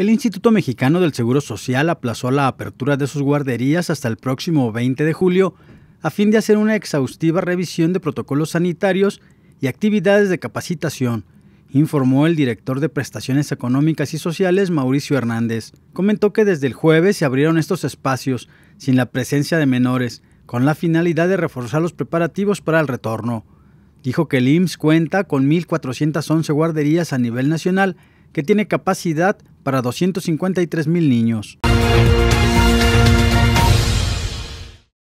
El Instituto Mexicano del Seguro Social aplazó la apertura de sus guarderías hasta el próximo 20 de julio a fin de hacer una exhaustiva revisión de protocolos sanitarios y actividades de capacitación, informó el director de Prestaciones Económicas y Sociales, Mauricio Hernández. Comentó que desde el jueves se abrieron estos espacios sin la presencia de menores, con la finalidad de reforzar los preparativos para el retorno. Dijo que el IMSS cuenta con 1.411 guarderías a nivel nacional, que tiene capacidad para 253 mil niños.